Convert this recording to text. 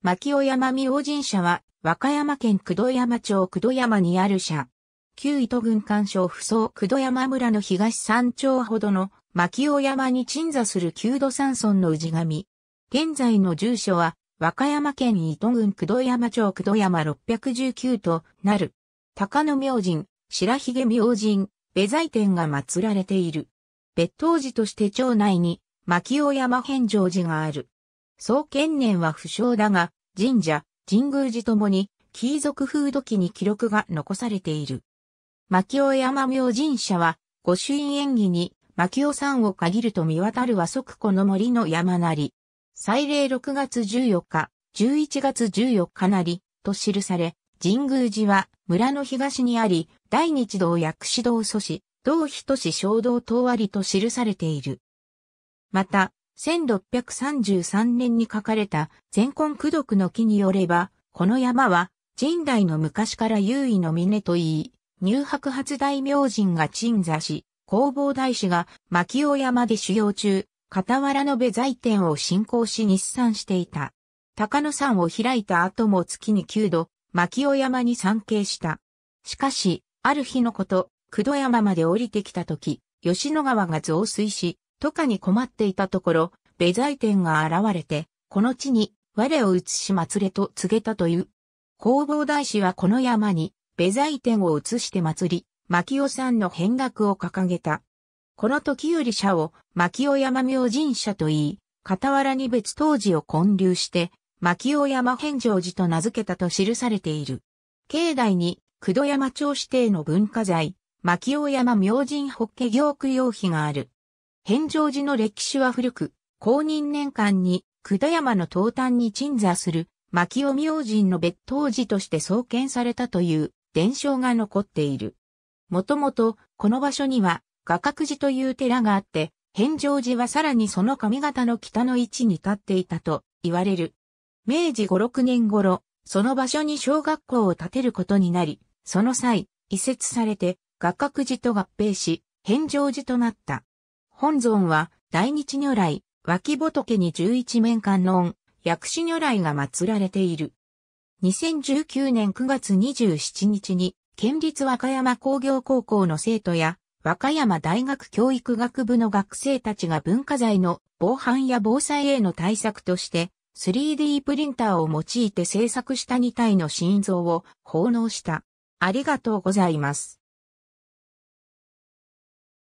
牧尾山明神社は、和歌山県九度山町九度山にある社。旧糸郡干渉不総九度山村の東山町ほどの牧尾山に鎮座する九度山村の氏神。現在の住所は、和歌山県糸郡九度山町九度山619となる。鷹野明神、白髭明神、別在天が祀られている。別当寺として町内に、牧尾山返上寺がある。創建年は不詳だが、神社、神宮寺ともに、貴族風土記に記録が残されている。牧尾山明神社は、御朱印演技に、牧尾山を限ると見渡るは即この森の山なり。祭礼6月14日、11月14日なり、と記され、神宮寺は村の東にあり、大日堂薬師堂祖師、同日都市小道等ありと記されている。また、1633年に書かれた全根苦読の木によれば、この山は神代の昔から優位の峰といい、入白発大明神が鎮座し、工房大師が牧尾山で修行中、傍らの部財天を信仰し日産していた。高野山を開いた後も月に9度、牧尾山に参詣した。しかし、ある日のこと、九度山まで降りてきた時、吉野川が増水し、とかに困っていたところ、ベザイ天が現れて、この地に我を移し祭れと告げたという。弘法大師はこの山に、ベザイ天を移して祭り、牧尾山の変額を掲げた。この時より社を、牧尾山明神社と言い、傍らに別当時を建立して、牧尾山返上寺と名付けたと記されている。境内に、九度山町指定の文化財、牧尾山明神法華行供用碑がある。返上寺の歴史は古く、公認年間に、九田山の東端に鎮座する、牧尾明神の別当寺として創建されたという伝承が残っている。もともと、この場所には、画角寺という寺があって、返上寺はさらにその上方の北の位置に立っていたと言われる。明治5、6年頃、その場所に小学校を建てることになり、その際、移設されて、画角寺と合併し、返上寺となった。本尊は、大日如来、脇仏に十一面観音、薬師如来が祀られている。2019年9月27日に、県立和歌山工業高校の生徒や、和歌山大学教育学部の学生たちが文化財の防犯や防災への対策として、3D プリンターを用いて制作した2体の心臓を奉納した。ありがとうございます。